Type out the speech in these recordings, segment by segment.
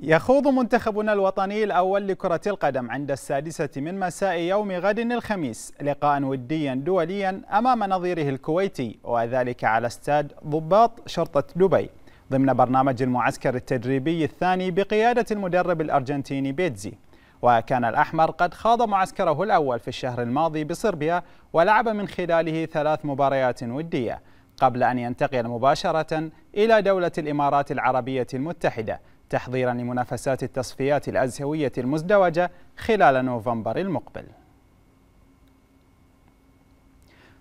يخوض منتخبنا الوطني الأول لكرة القدم عند السادسة من مساء يوم غد الخميس لقاء وديا دوليا أمام نظيره الكويتي وذلك على استاد ضباط شرطة دبي ضمن برنامج المعسكر التدريبي الثاني بقيادة المدرب الأرجنتيني بيتزي وكان الأحمر قد خاض معسكره الأول في الشهر الماضي بصربيا ولعب من خلاله ثلاث مباريات ودية قبل أن ينتقل مباشرة إلى دولة الإمارات العربية المتحدة تحضيرا لمنافسات التصفيات الأزهوية المزدوجة خلال نوفمبر المقبل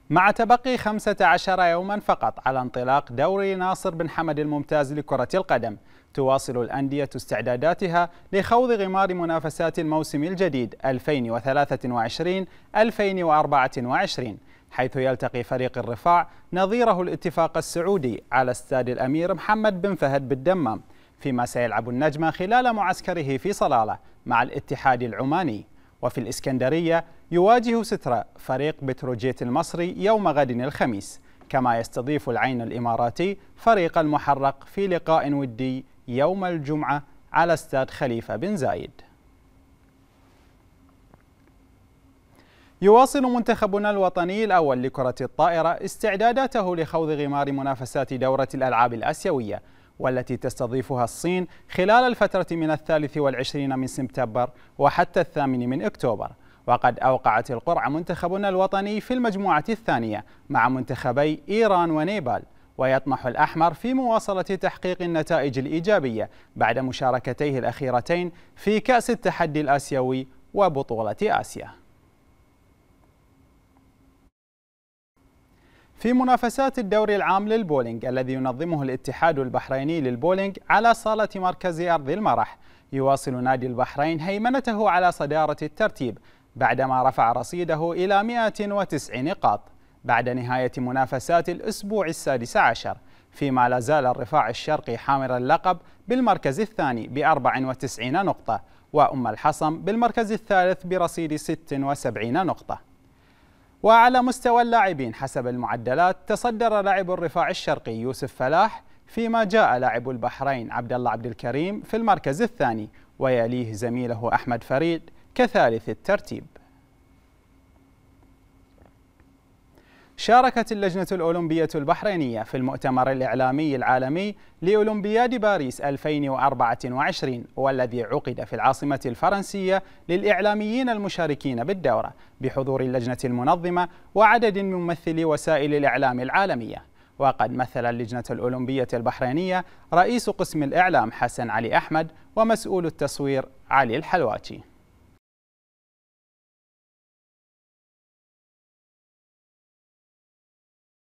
مع تبقي 15 يوما فقط على انطلاق دوري ناصر بن حمد الممتاز لكرة القدم تواصل الأندية استعداداتها لخوض غمار منافسات الموسم الجديد 2023-2024 حيث يلتقي فريق الرفاع نظيره الاتفاق السعودي على استاد الأمير محمد بن فهد بالدمام فيما سيلعب النجم خلال معسكره في صلالة مع الاتحاد العماني وفي الإسكندرية يواجه سترة فريق بتروجيت المصري يوم غد الخميس كما يستضيف العين الإماراتي فريق المحرق في لقاء ودي يوم الجمعة على استاد خليفة بن زايد يواصل منتخبنا الوطني الأول لكرة الطائرة استعداداته لخوض غمار منافسات دورة الألعاب الآسيوية والتي تستضيفها الصين خلال الفترة من الثالث والعشرين من سبتمبر وحتى الثامن من أكتوبر وقد أوقعت القرعة منتخبنا الوطني في المجموعة الثانية مع منتخبي إيران ونيبال ويطمح الأحمر في مواصلة تحقيق النتائج الإيجابية بعد مشاركتيه الأخيرتين في كأس التحدي الآسيوي وبطولة آسيا في منافسات الدوري العام للبولينج الذي ينظمه الاتحاد البحريني للبولينج على صالة مركز أرض المرح يواصل نادي البحرين هيمنته على صدارة الترتيب بعدما رفع رصيده إلى 109 نقاط بعد نهاية منافسات الأسبوع السادس عشر فيما لا زال الرفاع الشرقي حامل اللقب بالمركز الثاني ب 94 نقطة وأم الحصم بالمركز الثالث برصيد 76 نقطة وعلى مستوى اللاعبين حسب المعدلات تصدر لاعب الرفاع الشرقي يوسف فلاح فيما جاء لاعب البحرين عبد الله عبد الكريم في المركز الثاني ويليه زميله احمد فريد كثالث الترتيب شاركت اللجنة الأولمبية البحرينية في المؤتمر الإعلامي العالمي لأولمبياد باريس 2024 والذي عقد في العاصمة الفرنسية للإعلاميين المشاركين بالدورة بحضور اللجنة المنظمة وعدد من ممثلي وسائل الإعلام العالمية وقد مثل اللجنة الأولمبية البحرينية رئيس قسم الإعلام حسن علي أحمد ومسؤول التصوير علي الحلواتي